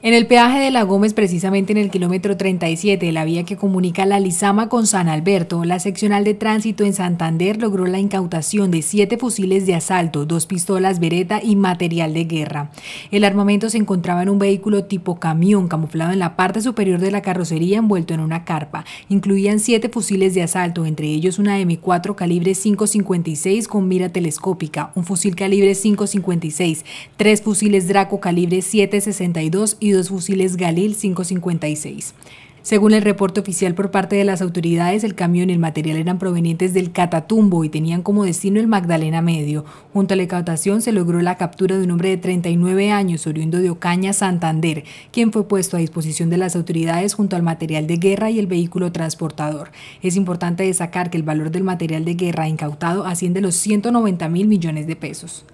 En el peaje de La Gómez, precisamente en el kilómetro 37 de la vía que comunica la Lizama con San Alberto, la seccional de tránsito en Santander logró la incautación de siete fusiles de asalto, dos pistolas vereta, y material de guerra. El armamento se encontraba en un vehículo tipo camión camuflado en la parte superior de la carrocería envuelto en una carpa. Incluían siete fusiles de asalto, entre ellos una M4 calibre 5.56 con mira telescópica, un fusil calibre 5.56, tres fusiles Draco calibre 7.62 y y dos fusiles Galil 556. Según el reporte oficial por parte de las autoridades, el camión y el material eran provenientes del Catatumbo y tenían como destino el Magdalena Medio. Junto a la incautación se logró la captura de un hombre de 39 años, oriundo de Ocaña, Santander, quien fue puesto a disposición de las autoridades junto al material de guerra y el vehículo transportador. Es importante destacar que el valor del material de guerra incautado asciende a los 190 mil millones de pesos.